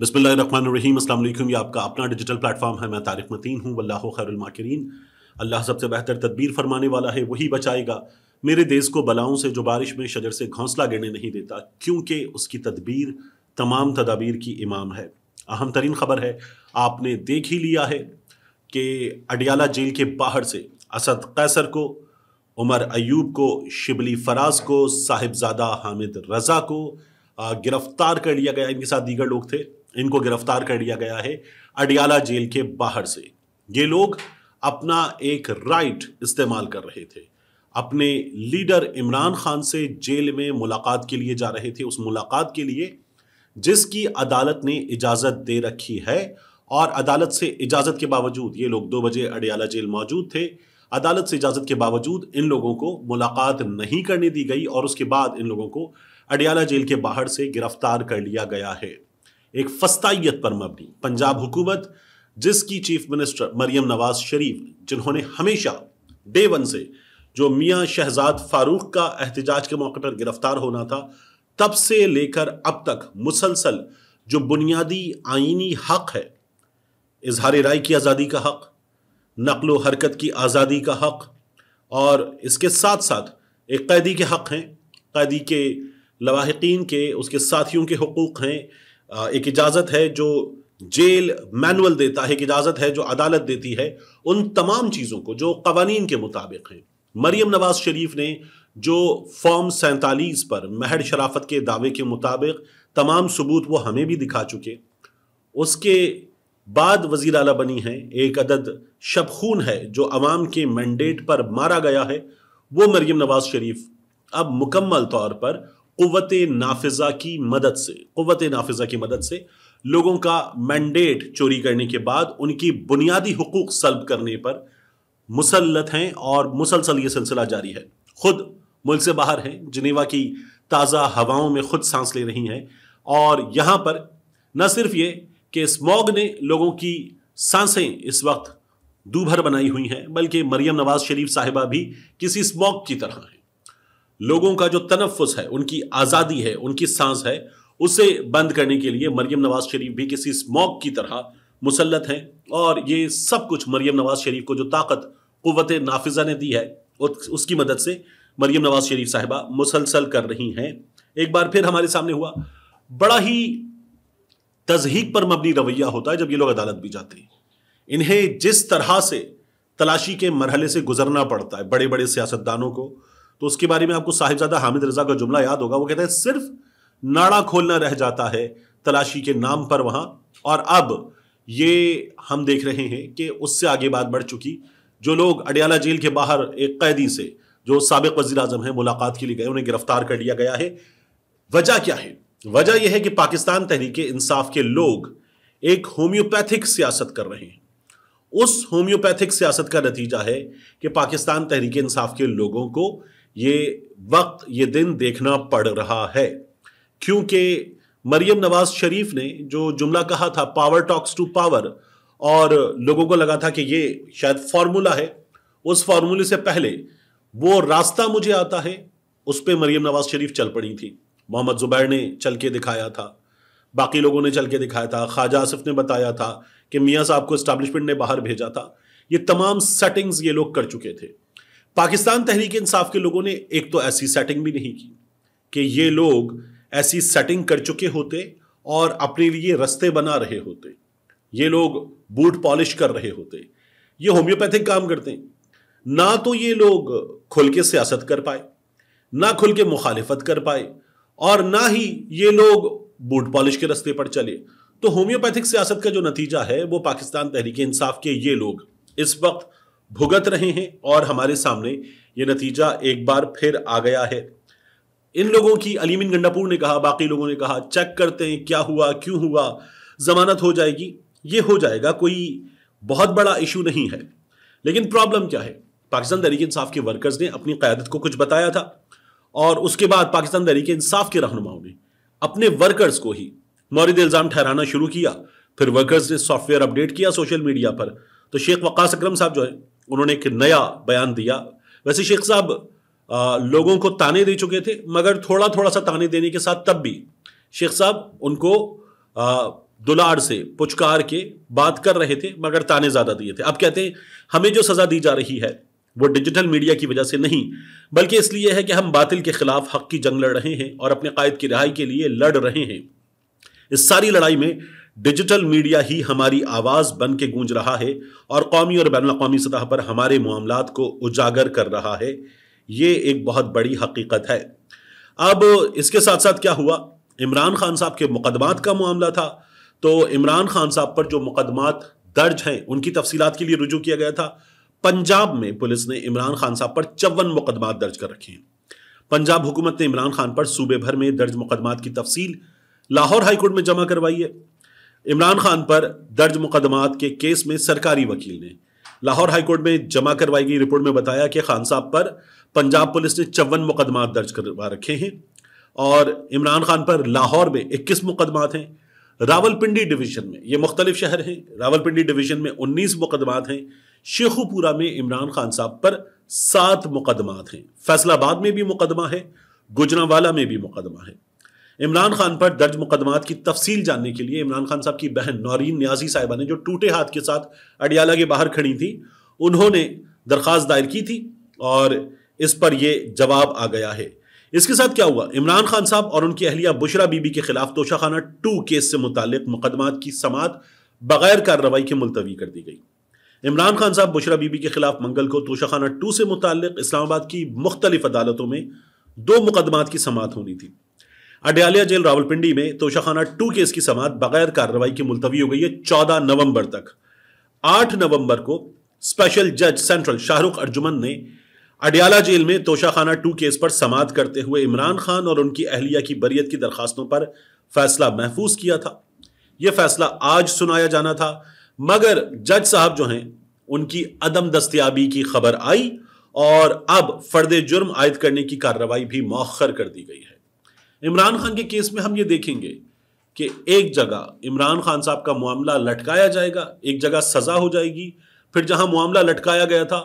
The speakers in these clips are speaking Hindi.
बसमिलीम अल्लाम ये आपका अपना डिजिटल प्लेटफॉर्म है मैं तारिक मतीन हूँ वल्ला खैरमाकरीन अल्लाह सबसे बेहतर तदबीर फरमाने वाला है वही बचाएगा मेरे देश को बलाओं से जो बारिश में शजर से घोंसला गिरने नहीं देता क्योंकि उसकी तदबीर तमाम तदाबीर की इमाम है अहम तरीन खबर है आपने देख ही लिया है कि अडियाला जेल के बाहर से असद कैसर को उमर अयूब को शिबली फराज को साहिबजादा हामिद रज़ा को गिरफ्तार कर लिया गया इनके साथ दीगर लोग थे इनको गिरफ्तार कर लिया गया है अडियाला जेल के बाहर से ये लोग अपना एक राइट इस्तेमाल कर रहे थे अपने लीडर इमरान खान से जेल में मुलाकात के लिए जा रहे थे उस मुलाकात के लिए जिसकी अदालत ने इजाज़त दे रखी है और अदालत से इजाज़त के बावजूद ये लोग दो बजे अडियाला जेल मौजूद थे अदालत से इजाज़त के बावजूद इन लोगों को मुलाकात नहीं करने दी गई और उसके बाद इन लोगों को अडियाला जेल के बाहर से गिरफ्तार कर लिया गया है एक फस्ताइत पर मबनी पंजाब हुकूमत जिसकी चीफ मिनिस्टर मरियम नवाज शरीफ जिन्होंने हमेशा डे वन से जो मियाँ शहजाद फारूक का एहतजाज के मौके पर गिरफ्तार होना था तब से लेकर अब तक मुसलसल जो बुनियादी आइनी हक है इजहार राय की आज़ादी का हक नकलो हरकत की आज़ादी का हक और इसके साथ साथ एक कैदी के हक हैं कैदी के लवाहकिन के उसके साथियों के हकूक़ हैं एक इजाज़त है जो जेल मैनुअल देता है एक इजाज़त है जो अदालत देती है उन तमाम चीज़ों को जो कवानीन के मुताबिक हैं मरीम नवाज शरीफ ने जो फॉर्म सैंतालीस पर महड शराफत के दावे के मुताबिक तमाम सबूत वो हमें भी दिखा चुके उसके बाद वजीर अला बनी है एक अदद शबखून है जो अवाम के मैंडेट पर मारा गया है वो मरीम नवाज शरीफ अब मुकम्मल तौर पर कुत नाफिजा की मदद से कुत नाफिजा की मदद से लोगों का मैंडेट चोरी करने के बाद उनकी बुनियादी हकूक सल्ब करने पर मुसलत हैं और मुसलसल ये सिलसिला जारी है खुद मुल्क से बाहर हैं जिनेवा की ताज़ा हवाओं में खुद सांस ले रही हैं और यहाँ पर न सिर्फ ये कि स्मॉग ने लोगों की सांसें इस वक्त दूभर बनाई हुई हैं बल्कि मरियम नवाज शरीफ साहिबा भी किसी स्मॉग की तरह हैं लोगों का जो तनफुस है उनकी आज़ादी है उनकी सांस है उसे बंद करने के लिए मरियम नवाज शरीफ भी किसी स्मॉक की तरह मुसलत हैं और ये सब कुछ मरियम नवाज शरीफ को जो ताकत कुत नाफिजा ने दी है उसकी मदद से मरियम नवाज शरीफ साहिबा मुसलसल कर रही हैं एक बार फिर हमारे सामने हुआ बड़ा ही तजहीक पर मबनी रवैया होता है जब ये लोग अदालत भी जाते हैं इन्हें जिस तरह से तलाशी के मरहले से गुजरना पड़ता है बड़े बड़े सियासतदानों को तो उसके बारे में आपको साहिबजादा हामिद रजा का जुमला याद होगा वो कहते हैं सिर्फ नाड़ा खोलना रह जाता है तलाशी के नाम पर वहां और अब ये हम देख रहे हैं कि उससे आगे बात बढ़ चुकी जो लोग अडियाला जेल के बाहर एक कैदी से जो सबक वजीर आजम है मुलाकात के लिए गए उन्हें गिरफ्तार कर लिया गया है वजह क्या है वजह यह है कि पाकिस्तान तहरीक इंसाफ के लोग एक होम्योपैथिक सियासत कर रहे हैं उस होम्योपैथिक सियासत का नतीजा है कि पाकिस्तान तहरीक इंसाफ के लोगों को ये वक्त ये दिन देखना पड़ रहा है क्योंकि मरियम नवाज शरीफ ने जो जुमला कहा था पावर टॉक्स टू पावर और लोगों को लगा था कि ये शायद फार्मूला है उस फार्मूले से पहले वो रास्ता मुझे आता है उस पर मरियम नवाज शरीफ चल पड़ी थी मोहम्मद जुबैर ने चल के दिखाया था बाकी लोगों ने चल के दिखाया था ख्वाजा आसिफ ने बताया था कि मियाँ साहब को इस्टाब्लिशमेंट ने बाहर भेजा था ये तमाम सेटिंग्स ये लोग कर चुके थे पाकिस्तान तहरीक इंसाफ के लोगों ने एक तो ऐसी सेटिंग भी नहीं की कि ये लोग ऐसी सेटिंग कर चुके होते और अपने लिए रस्ते बना रहे होते ये लोग बूट पॉलिश कर रहे होते ये होम्योपैथिक काम करते हैं ना तो ये लोग खुल के सियासत कर पाए ना खुल के मुखालिफत कर पाए और ना ही ये लोग बूट पॉलिश के रस्ते पर चले तो होम्योपैथिक सियासत का जो नतीजा है वो पाकिस्तान तहरीक इंसाफ के ये लोग इस वक्त भुगत रहे हैं और हमारे सामने ये नतीजा एक बार फिर आ गया है इन लोगों की अलीमिन गंडापुर ने कहा बाकी लोगों ने कहा चेक करते हैं क्या हुआ क्यों हुआ जमानत हो जाएगी ये हो जाएगा कोई बहुत बड़ा इशू नहीं है लेकिन प्रॉब्लम क्या है पाकिस्तान तहरीक इंसाफ के वर्कर्स ने अपनी क्यादत को कुछ बताया था और उसके बाद पाकिस्तान तहरीक इंसाफ के रहनुमाओं ने अपने वर्कर्स को ही मौरद इल्ज़ाम ठहराना शुरू किया फिर वर्कर्स ने सॉफ्टवेयर अपडेट किया सोशल मीडिया पर तो शेख वकास अक्रम साहब जो है उन्होंने एक नया बयान दिया वैसे शेख साहब लोगों को ताने दे चुके थे मगर थोड़ा थोड़ा सा ताने देने के साथ तब भी शेख साहब उनको दुलार से पुचकार के बात कर रहे थे मगर ताने ज़्यादा दिए थे अब कहते हैं हमें जो सज़ा दी जा रही है वो डिजिटल मीडिया की वजह से नहीं बल्कि इसलिए है कि हम बातिल के खिलाफ हक की जंग लड़ रहे हैं और अपने कायद की रिहाई के लिए लड़ रहे हैं इस सारी लड़ाई में डिजिटल मीडिया ही हमारी आवाज़ बन के गूंज रहा है और कौमी और बैन अवी सतह पर हमारे मामला को उजागर कर रहा है ये एक बहुत बड़ी हकीकत है अब इसके साथ साथ क्या हुआ इमरान खान साहब के मुकदमात का मामला था तो इमरान खान साहब पर जो मुकदमात दर्ज हैं उनकी तफसी के लिए रुजू किया गया था पंजाब में पुलिस ने इमरान खान साहब पर चौवन मुकदमात दर्ज कर रखे हैं पंजाब हुकूमत ने इमरान खान पर सूबे भर में दर्ज मुकदमात की तफसील लाहौर हाईकोर्ट में जमा करवाई है इमरान खान पर दर्ज मुकदमात के केस में सरकारी वकील ने लाहौर हाईकोर्ट में जमा करवाई गई रिपोर्ट में बताया कि खान साहब पर पंजाब पुलिस ने चौवन मुकदमात दर्ज करवा रखे हैं और इमरान खान पर लाहौर में इक्कीस मुकदमात हैं रावलपिंडी डिवीजन में ये मुख्तलिफ शहर हैं रावलपिंडी डिवीजन में उन्नीस मुकदमात हैं शेखुपुरा में इमरान खान साहब पर सात मुकदमात हैं फैसलाबाद में भी मुकदमा है गुजरावाला में भी मुकदमा है इमरान खान पर दर्ज मुकदमात की तफसील जानने के लिए इमरान खान साहब की बहन नौरीन न्याजी साहिबा ने जो टूटे हाथ के साथ अडियाला के बाहर खड़ी थी उन्होंने दरख्वास्त दायर की थी और इस पर यह जवाब आ गया है इसके साथ क्या हुआ इमरान खान साहब और उनकी अहलिया बुशरा बीबी के खिलाफ तोशाखाना टू केस से मुतल मुकदमात की समात बगैर कार्रवाई के मुलतवी कर दी गई इमरान खान साहब बुशरा बीबी के खिलाफ मंगल को तोशाखाना टू से मुतल इस्लामाबाद की मुख्तलिफ अदालतों में दो मुकदमात की समात होनी थी अडयालिया जेल रावलपिंडी में तोशाखाना टू केस की समात बगैर कार्रवाई की मुलतवी हो गई है चौदह नवंबर तक आठ नवंबर को स्पेशल जज सेंट्रल शाहरुख अर्जुमन ने अडियाला जेल में तोशाखाना टू केस पर समात करते हुए इमरान खान और उनकी अहलिया की बरियत की दरखास्तों पर फैसला महफूज किया था यह फैसला आज सुनाया जाना था मगर जज साहब जो हैं उनकी अदम दस्तियाबी की खबर आई और अब फर्द जुर्म आयद करने की कार्रवाई भी मौखर कर दी गई है इमरान खान के केस में हम ये देखेंगे कि एक जगह इमरान खान साहब का मामला लटकाया जाएगा एक जगह सजा हो जाएगी फिर जहां मामला लटकाया गया था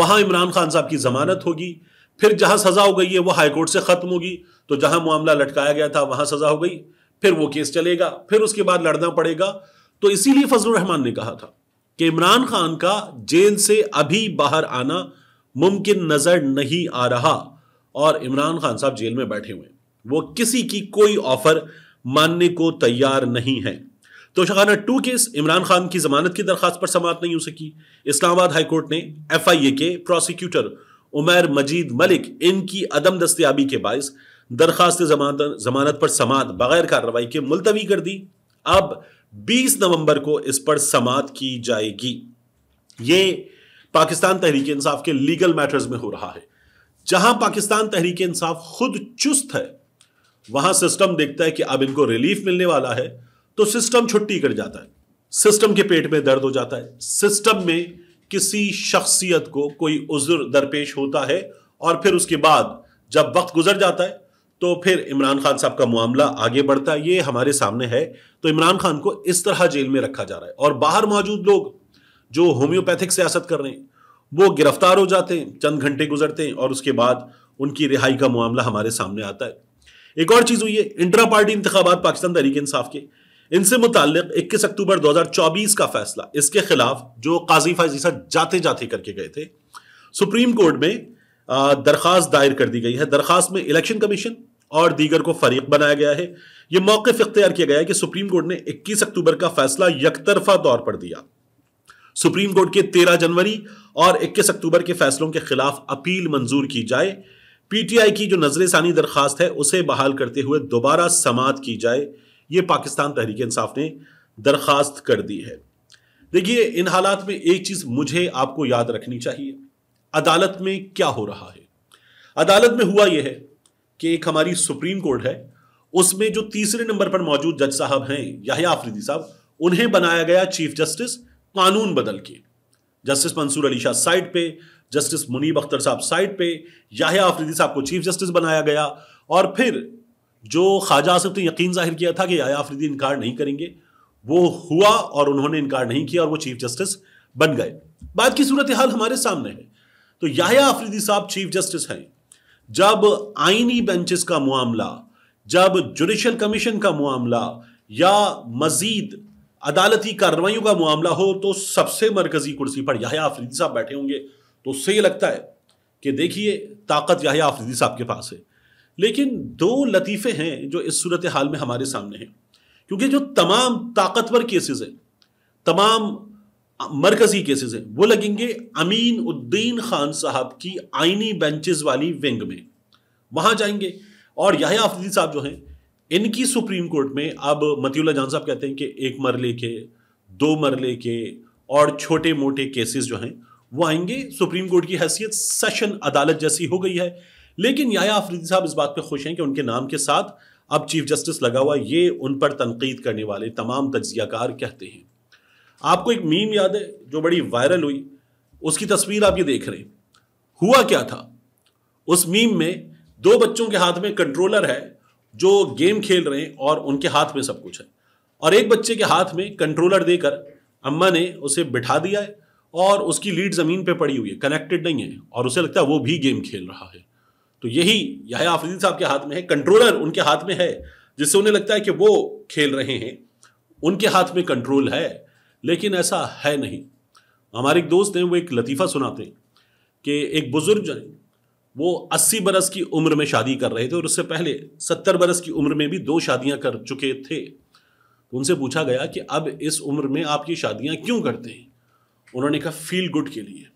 वहां इमरान खान साहब की जमानत होगी फिर जहां सजा हो गई है वह हाईकोर्ट से खत्म होगी तो जहां मामला लटकाया गया था वहां सजा हो गई फिर वो केस चलेगा फिर उसके बाद लड़ना पड़ेगा तो इसीलिए फजल रहमान ने कहा था कि इमरान खान का जेल से अभी बाहर आना मुमकिन नजर नहीं आ रहा और इमरान खान साहब जेल में बैठे हुए हैं वो किसी की कोई ऑफर मानने को तैयार नहीं है तोशाखाना टू केस इमरान खान की जमानत की दरखास्त पर समाप्त नहीं हो सकी इस्लामाबाद हाईकोर्ट ने एफ आई ए के प्रोसिक्यूटर उमर मजीद मलिक इनकी अदम दस्तियाबी के बायस दरखास्त जमानत पर समात बगैर कार्रवाई के मुलतवी कर दी अब 20 नवंबर को इस पर समात की जाएगी ये पाकिस्तान तहरीक इंसाफ के लीगल मैटर्स में हो रहा है जहां पाकिस्तान तहरीक इंसाफ खुद चुस्त है वहां सिस्टम देखता है कि अब इनको रिलीफ मिलने वाला है तो सिस्टम छुट्टी कर जाता है सिस्टम के पेट में दर्द हो जाता है सिस्टम में किसी शख्सियत को कोई उज्र दरपेश होता है और फिर उसके बाद जब वक्त गुजर जाता है तो फिर इमरान खान साहब का मामला आगे बढ़ता है ये हमारे सामने है तो इमरान खान को इस तरह जेल में रखा जा रहा है और बाहर मौजूद लोग जो होम्योपैथिक सियासत कर रहे हैं वो गिरफ्तार हो जाते हैं चंद घंटे गुजरते हैं और उसके बाद उनकी रिहाई का मामला हमारे सामने आता है एक और चीज़ हुई है इंट्रा पार्टी इंतबात पाकिस्तान तहरीक इंसाफ के इनसे मुतल इक्कीस अक्टूबर दो हजार चौबीस का फैसला इसके खिलाफ जो काजी फाजीसा जाते जाते करके गए थे सुप्रीम कोर्ट में दरखास्त दायर कर दी गई है दरखास्त में इलेक्शन कमीशन और दीगर को फरीक बनाया गया है यह मौकफ इख्तियार किया गया है कि सुप्रीम कोर्ट ने 21 अक्टूबर का फैसला यकतरफा तौर पर दिया सुप्रीम कोर्ट के 13 जनवरी और 21 अक्टूबर के फैसलों के खिलाफ अपील मंजूर की जाए पीटीआई की जो नजर दरखास्त है उसे बहाल करते हुए दोबारा समात की जाए ये पाकिस्तान तहरीक इंसाफ ने दरखास्त कर दी है देखिए इन हालात में एक चीज मुझे आपको याद रखनी चाहिए अदालत में क्या हो रहा है अदालत में हुआ यह है कि एक हमारी सुप्रीम कोर्ट है उसमें जो तीसरे नंबर पर मौजूद जज साहब हैं याहिया आफरीदी साहब उन्हें बनाया गया चीफ जस्टिस कानून बदल के जस्टिस मंसूर अली शाह साइड पे जस्टिस मुनीब अख्तर साहब साइड पे याहिया आफरीदी साहब को चीफ जस्टिस बनाया गया और फिर जो ख्वाजा आसिफ ने तो यकीन जाहिर किया था कि याहिया आफरीदी इनकार नहीं करेंगे वो हुआ और उन्होंने इनकार नहीं किया और वो चीफ जस्टिस बन गए बाद की सूरत हाल हमारे सामने है तो याहिया आफरीदी साहब चीफ जस्टिस हैं जब आइनी बेंचेस का मामला जब जुडिशल कमीशन का मामला या मजीद अदालती कार्रवाई का मामला हो तो सबसे मरकजी कुर्सी पर याहिया आफरीदी साहब बैठे होंगे तो उससे ये लगता है कि देखिए ताकत याहिया आफरीदी साहब के पास है लेकिन दो लतीफ़े हैं जो इस सूरत हाल में हमारे सामने हैं क्योंकि जो तमाम ताकतवर केसेस हैं तमाम मरकजी केसेस हैं वो लगेंगे अमीन उद्दीन खान साहब की आइनी बेंचेस वाली विंग में वहाँ जाएंगे और यह आफरीदी साहब जो हैं इनकी सुप्रीम कोर्ट में अब मतियला जान साहब कहते हैं कि एक मरले के दो मरले के और छोटे मोटे केसेस जो हैं वो आएंगे सुप्रीम कोर्ट की हैसियत सेशन अदालत जैसी हो गई है लेकिन याया आफरीदी साहब इस बात पे खुश हैं कि उनके नाम के साथ अब चीफ जस्टिस लगा हुआ ये उन पर तनकीद करने वाले तमाम तजियाकार कहते हैं आपको एक मीम याद है जो बड़ी वायरल हुई उसकी तस्वीर आप ये देख रहे हैं हुआ क्या था उस मीम में दो बच्चों के हाथ में कंट्रोलर है जो गेम खेल रहे हैं और उनके हाथ में सब कुछ है और एक बच्चे के हाथ में कंट्रोलर देकर अम्मा ने उसे बिठा दिया है और उसकी लीड ज़मीन पे पड़ी हुई है कनेक्टेड नहीं है और उसे लगता है वो भी गेम खेल रहा है तो यही यह आफरीदी साहब के हाथ में है कंट्रोलर उनके हाथ में है जिससे उन्हें लगता है कि वो खेल रहे हैं उनके हाथ में कंट्रोल है लेकिन ऐसा है नहीं हमारे एक दोस्त हैं वो एक लतीफ़ा सुनाते हैं कि एक बुज़ुर्ग जो वो अस्सी बरस की उम्र में शादी कर रहे थे और उससे पहले सत्तर बरस की उम्र में भी दो शादियां कर चुके थे उनसे पूछा गया कि अब इस उम्र में आप ये शादियां क्यों करते हैं उन्होंने कहा फील गुड के लिए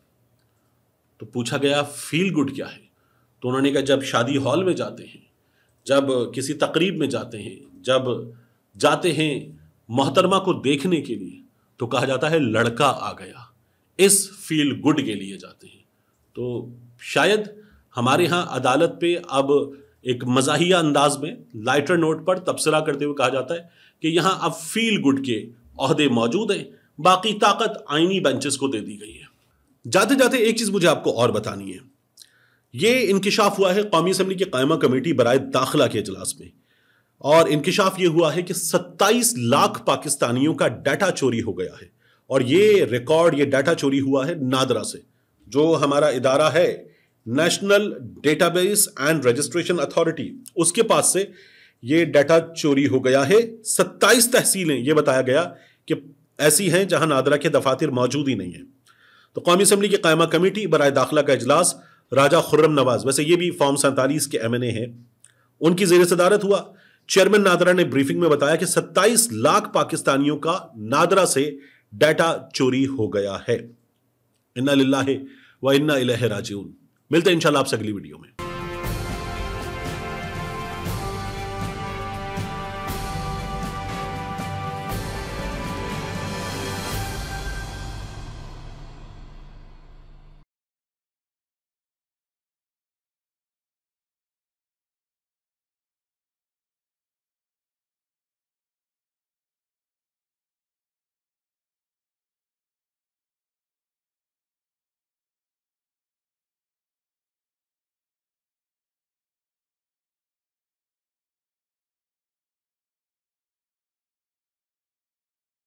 तो पूछा गया फील गुड क्या है तो उन्होंने कहा जब शादी हॉल में जाते हैं जब किसी तकरीब में जाते हैं जब जाते हैं मोहतरमा को देखने के लिए तो कहा जाता है लड़का आ गया इस फील गुड के लिए जाते हैं तो शायद हमारे यहाँ अदालत पे अब एक मजाहिया अंदाज में लाइटर नोट पर तबसरा करते हुए कहा जाता है कि यहाँ अब फील गुड के अहदे मौजूद हैं बाकी ताकत आईनी बेंचेस को दे दी गई है जाते जाते एक चीज़ मुझे आपको और बतानी है ये इंकशाफ हुआ है कौमी असम्बली की कायमा कमेटी बरए दाखिला के अजलास में और इंकशाफ यह हुआ है कि 27 लाख पाकिस्तानियों का डाटा चोरी हो गया है और ये रिकॉर्ड ये डाटा चोरी हुआ है नादरा से जो हमारा इदारा है national database and registration authority उसके पास से ये डाटा चोरी हो गया है 27 तहसीलें ये बताया गया कि ऐसी हैं जहां नादरा के दफातर मौजूद ही नहीं हैं तो कौमी असम्बली की कायमा कमेटी बरए दाखिला का अजलास राजा खुर्रम नवाज वैसे ये भी फॉर्म सैंतालीस के एम एन ए हैं उनकी जेर सदारत हुआ चेयरमैन नादरा ने ब्रीफिंग में बताया कि सत्ताईस लाख पाकिस्तानियों का नादरा से डाटा चोरी हो गया है इन्ना लाहे व इन्ना इलह मिलते हैं इंशाल्लाह आपसे अगली वीडियो में